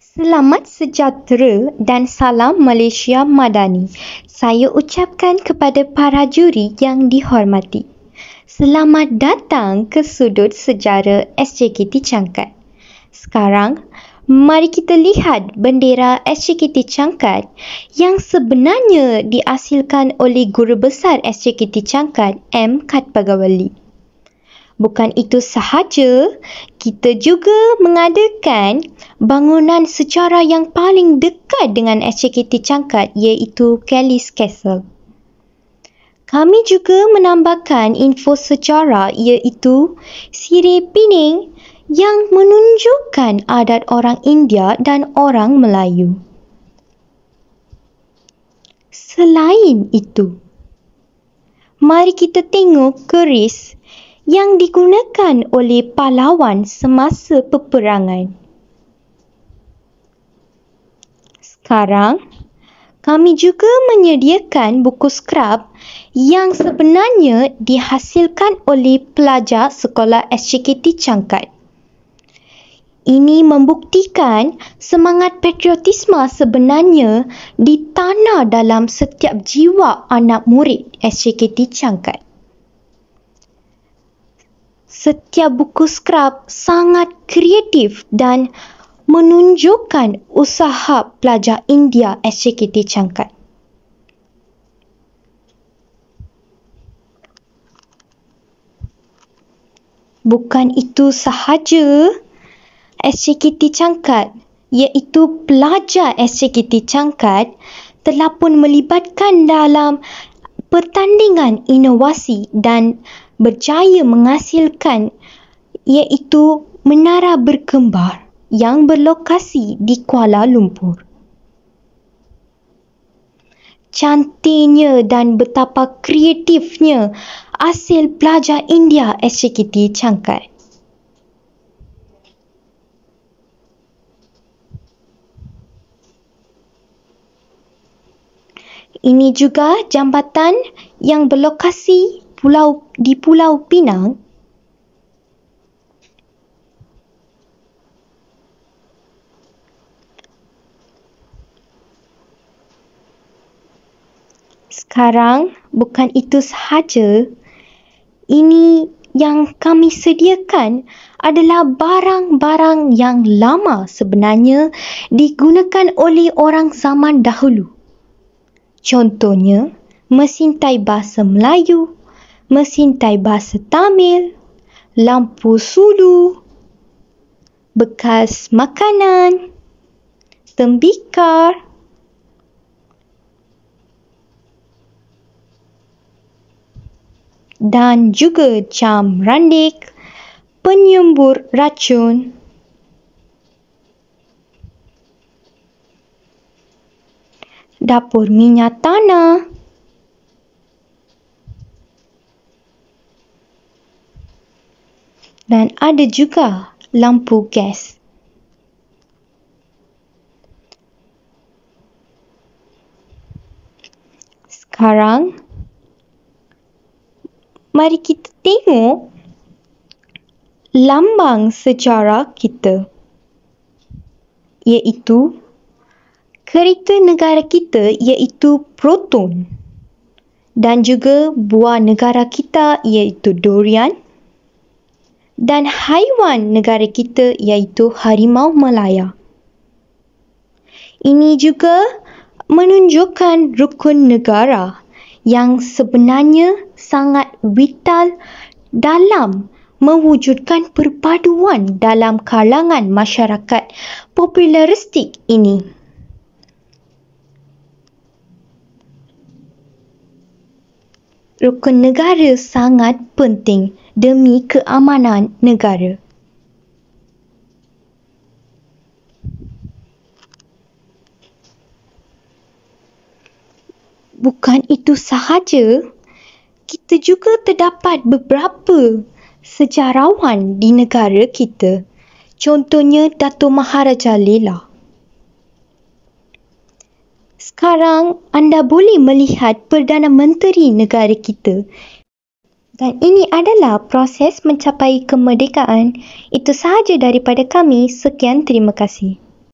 Selamat sejahtera dan salam Malaysia Madani. Saya ucapkan kepada para juri yang dihormati. Selamat datang ke sudut sejarah SJKT Cangkat. Sekarang, mari kita lihat bendera SJKT Cangkat yang sebenarnya dihasilkan oleh Guru Besar SJKT Cangkat M. Kat Pagawali. Bukan itu sahaja, kita juga mengadakan bangunan secara yang paling dekat dengan SJKT Cangkat iaitu Kelly's Castle. Kami juga menambahkan info secara iaitu Sirih Pining yang menunjukkan adat orang India dan orang Melayu. Selain itu, mari kita tengok keris yang digunakan oleh pahlawan semasa peperangan. sekarang, kami juga menyediakan buku skrap yang sebenarnya dihasilkan oleh pelajar sekolah SJKT Cangkat. Ini membuktikan semangat patriotisme sebenarnya ditana dalam setiap jiwa anak murid SJKT Cangkat. Setiap buku skrap sangat kreatif dan menunjukkan usaha pelajar India SJKT Changkat. Bukan itu sahaja SJKT Changkat iaitu pelajar SJKT Changkat telah pun melibatkan dalam pertandingan inovasi dan berjaya menghasilkan iaitu menara berkembar yang berlokasi di Kuala Lumpur. Cantiknya dan betapa kreatifnya hasil pelajar India SCKT Cangkai. Ini juga jambatan yang berlokasi pulau di Pulau Pinang sekarang bukan itu sahaja. Ini yang kami sediakan adalah barang-barang yang lama sebenarnya digunakan oleh orang zaman dahulu. Contohnya, mesin tai bahasa Melayu, mesin tai bahasa Tamil, lampu sulu, bekas makanan, tembikar, dan juga cam randik, penyumbur racun, dapur minyak tanah, dan ada juga lampu gas. Sekarang, mari kita tengok lambang sejarah kita iaitu kereta negara kita iaitu proton dan juga buah negara kita iaitu durian dan haiwan negara kita iaitu harimau Melaya. Ini juga menunjukkan rukun negara yang sebenarnya sangat vital dalam mewujudkan perpaduan dalam kalangan masyarakat popularistik ini. Rukun negara sangat penting demi keamanan negara. bukan itu sahaja, kita juga terdapat beberapa sejarawan di negara kita. Contohnya Dato Maharaja Lela. Sekarang anda boleh melihat Perdana Menteri negara kita. Dan ini adalah proses mencapai kemerdekaan. Itu sahaja daripada kami. Sekian terima kasih.